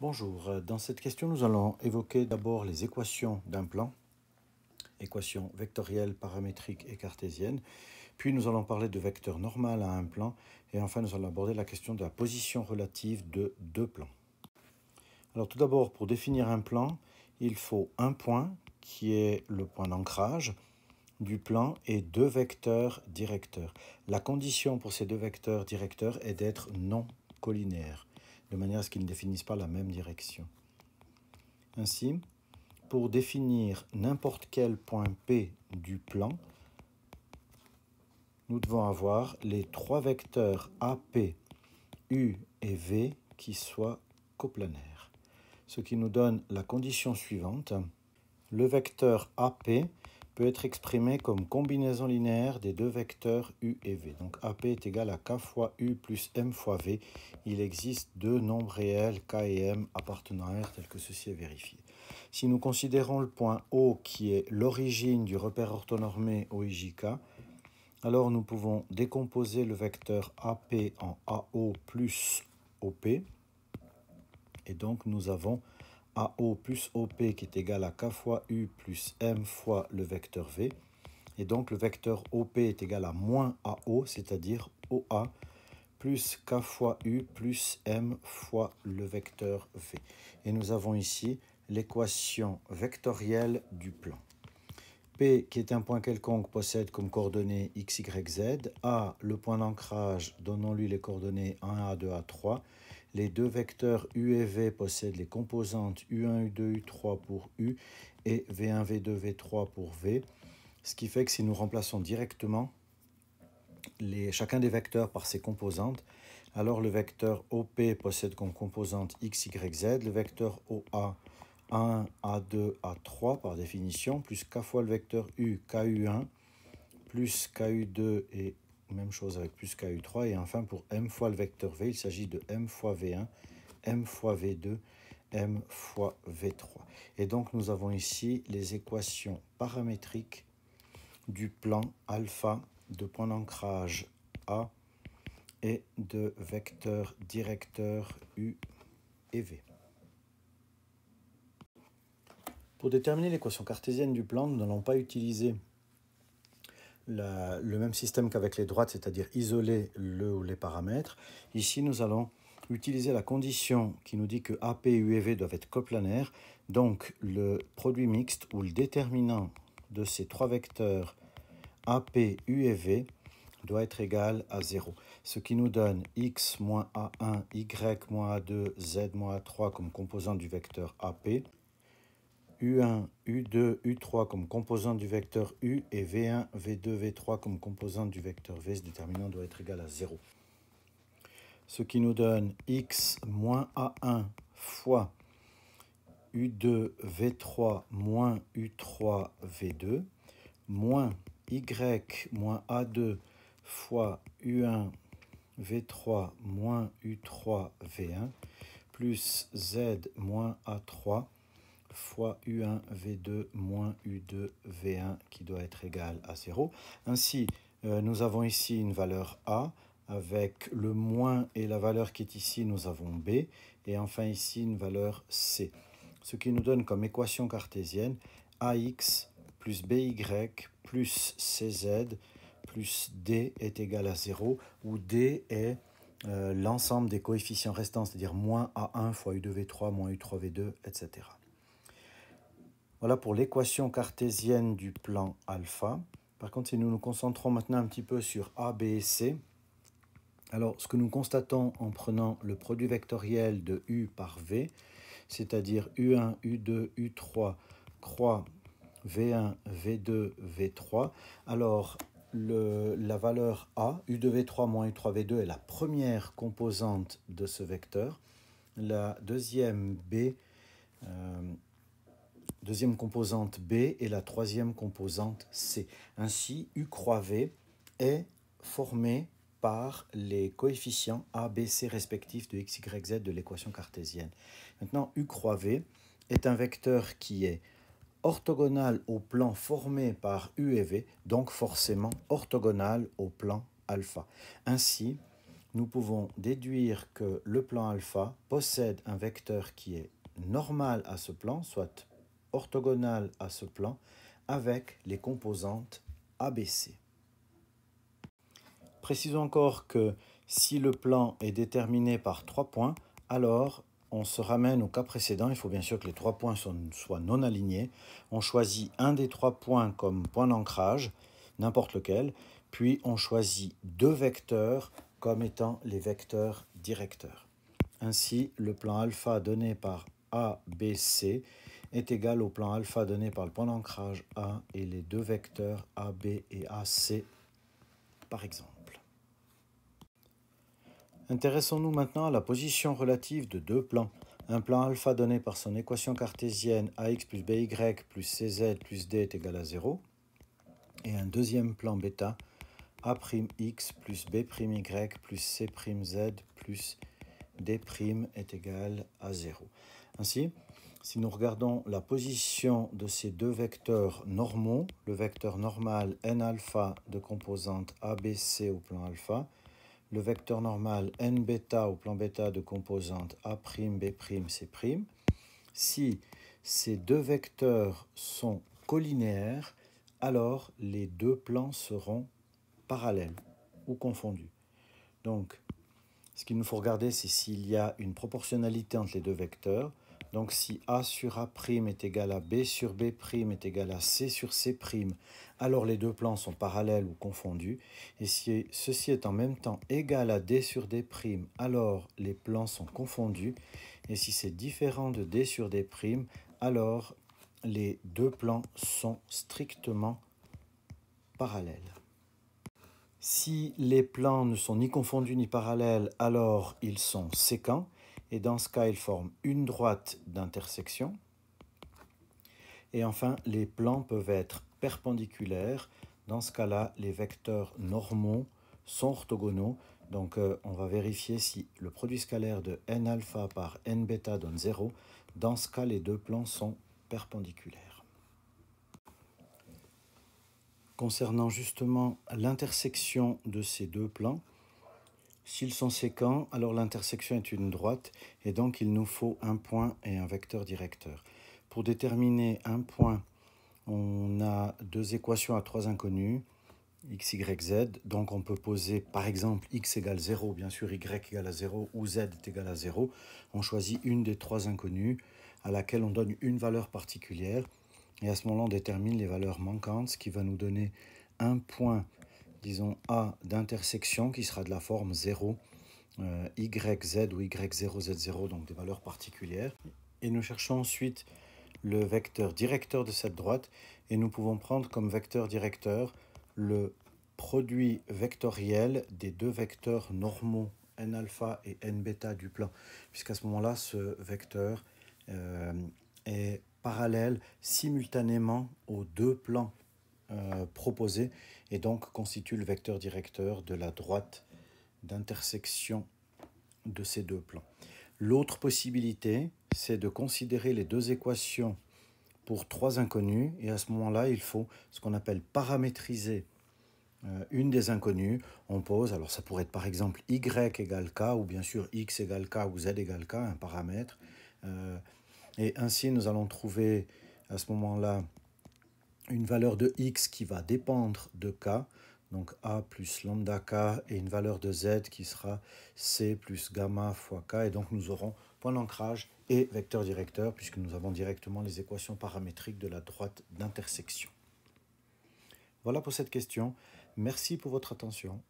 Bonjour, dans cette question nous allons évoquer d'abord les équations d'un plan, équations vectorielles, paramétriques et cartésiennes, puis nous allons parler de vecteurs normal à un plan, et enfin nous allons aborder la question de la position relative de deux plans. Alors tout d'abord pour définir un plan, il faut un point qui est le point d'ancrage du plan et deux vecteurs directeurs. La condition pour ces deux vecteurs directeurs est d'être non collinéaires de manière à ce qu'ils ne définissent pas la même direction. Ainsi, pour définir n'importe quel point P du plan, nous devons avoir les trois vecteurs AP, U et V qui soient coplanaires. Ce qui nous donne la condition suivante. Le vecteur AP peut être exprimé comme combinaison linéaire des deux vecteurs u et v. Donc AP est égal à k fois u plus m fois v. Il existe deux nombres réels, k et m, appartenant à R, tel que ceci est vérifié. Si nous considérons le point O qui est l'origine du repère orthonormé OIJK, alors nous pouvons décomposer le vecteur AP en AO plus OP. Et donc nous avons AO plus OP qui est égal à K fois U plus M fois le vecteur V. Et donc le vecteur OP est égal à moins AO, c'est-à-dire OA plus K fois U plus M fois le vecteur V. Et nous avons ici l'équation vectorielle du plan. P, qui est un point quelconque, possède comme coordonnées x, y, z. A, le point d'ancrage, donnons-lui les coordonnées 1A, 2A, 3. Les deux vecteurs U et V possèdent les composantes U1, U2, U3 pour U et V1, V2, V3 pour V. Ce qui fait que si nous remplaçons directement les, chacun des vecteurs par ses composantes, alors le vecteur OP possède comme composante X, Y, Z, le vecteur OA 1, A2, A3 par définition, plus K fois le vecteur U, KU1, plus KU2 et même chose avec plus KU3. Et enfin, pour m fois le vecteur v, il s'agit de m fois v1, m fois v2, m fois v3. Et donc, nous avons ici les équations paramétriques du plan alpha de point d'ancrage A et de vecteur directeur U et V. Pour déterminer l'équation cartésienne du plan, nous n'allons pas utiliser le même système qu'avec les droites, c'est-à-dire isoler le ou les paramètres. Ici, nous allons utiliser la condition qui nous dit que AP et UEV doivent être coplanaires. Donc, le produit mixte ou le déterminant de ces trois vecteurs AP, UEV doit être égal à 0. Ce qui nous donne x moins a1, y moins a2, z moins a3 comme composant du vecteur AP. U1, U2, U3 comme composante du vecteur U et V1, V2, V3 comme composante du vecteur V. Ce déterminant doit être égal à 0. Ce qui nous donne x moins A1 fois U2, V3 moins U3, V2 moins y moins A2 fois U1, V3 moins U3, V1 plus z moins A3 fois U1 V2 moins U2 V1 qui doit être égal à 0. Ainsi, euh, nous avons ici une valeur A avec le moins et la valeur qui est ici, nous avons B et enfin ici une valeur C. Ce qui nous donne comme équation cartésienne AX plus BY plus CZ plus D est égal à 0 où D est euh, l'ensemble des coefficients restants, c'est-à-dire moins A1 fois U2V3 moins U3V2, etc. Voilà pour l'équation cartésienne du plan alpha. Par contre, si nous nous concentrons maintenant un petit peu sur A, B et C, alors ce que nous constatons en prenant le produit vectoriel de U par V, c'est-à-dire U1, U2, U3, croix V1, V2, V3, alors la valeur A, U2V3 moins U3V2 est la première composante de ce vecteur. La deuxième B, euh, deuxième composante B et la troisième composante C. Ainsi, U croix V est formé par les coefficients A, B, C respectifs de x, y, z de l'équation cartésienne. Maintenant, U croix V est un vecteur qui est orthogonal au plan formé par U et V, donc forcément orthogonal au plan alpha. Ainsi, nous pouvons déduire que le plan alpha possède un vecteur qui est normal à ce plan, soit orthogonale à ce plan avec les composantes ABC. Précisons encore que si le plan est déterminé par trois points, alors on se ramène au cas précédent. Il faut bien sûr que les trois points soient non alignés. On choisit un des trois points comme point d'ancrage, n'importe lequel, puis on choisit deux vecteurs comme étant les vecteurs directeurs. Ainsi, le plan alpha donné par ABC est égal au plan alpha donné par le point d'ancrage A et les deux vecteurs AB et AC, par exemple. Intéressons-nous maintenant à la position relative de deux plans. Un plan alpha donné par son équation cartésienne AX plus BY plus CZ plus D est égal à 0. Et un deuxième plan bêta A'X plus B'Y plus C'Z plus D' est égal à 0. Ainsi, si nous regardons la position de ces deux vecteurs normaux, le vecteur normal n alpha de composante ABC au plan alpha, le vecteur normal n bêta au plan bêta de composante A', B', C', si ces deux vecteurs sont collinéaires, alors les deux plans seront parallèles ou confondus. Donc, ce qu'il nous faut regarder, c'est s'il y a une proportionnalité entre les deux vecteurs. Donc si A sur A' est égal à B sur B' est égal à C sur C', alors les deux plans sont parallèles ou confondus. Et si ceci est en même temps égal à D sur D', alors les plans sont confondus. Et si c'est différent de D sur D', alors les deux plans sont strictement parallèles. Si les plans ne sont ni confondus ni parallèles, alors ils sont séquents et dans ce cas, ils forment une droite d'intersection. Et enfin, les plans peuvent être perpendiculaires. Dans ce cas-là, les vecteurs normaux sont orthogonaux. Donc euh, on va vérifier si le produit scalaire de n alpha par n bêta donne 0. Dans ce cas, les deux plans sont perpendiculaires. Concernant justement l'intersection de ces deux plans, S'ils sont séquents, alors l'intersection est une droite et donc il nous faut un point et un vecteur directeur. Pour déterminer un point, on a deux équations à trois inconnues, x, y, z. Donc on peut poser par exemple x égale 0, bien sûr y égale à 0 ou z égale égal 0. On choisit une des trois inconnues à laquelle on donne une valeur particulière. Et à ce moment-là, on détermine les valeurs manquantes, ce qui va nous donner un point disons A d'intersection qui sera de la forme 0, euh, YZ ou Y0Z0, donc des valeurs particulières. Et nous cherchons ensuite le vecteur directeur de cette droite et nous pouvons prendre comme vecteur directeur le produit vectoriel des deux vecteurs normaux n alpha et n bêta du plan puisqu'à ce moment-là ce vecteur euh, est parallèle simultanément aux deux plans euh, proposé, et donc constitue le vecteur directeur de la droite d'intersection de ces deux plans. L'autre possibilité, c'est de considérer les deux équations pour trois inconnues et à ce moment-là, il faut ce qu'on appelle paramétriser euh, une des inconnues. On pose, alors ça pourrait être par exemple y égale k ou bien sûr x égale k ou z égale k, un paramètre. Euh, et ainsi, nous allons trouver à ce moment-là une valeur de x qui va dépendre de k, donc a plus lambda k, et une valeur de z qui sera c plus gamma fois k, et donc nous aurons point d'ancrage et vecteur directeur, puisque nous avons directement les équations paramétriques de la droite d'intersection. Voilà pour cette question. Merci pour votre attention.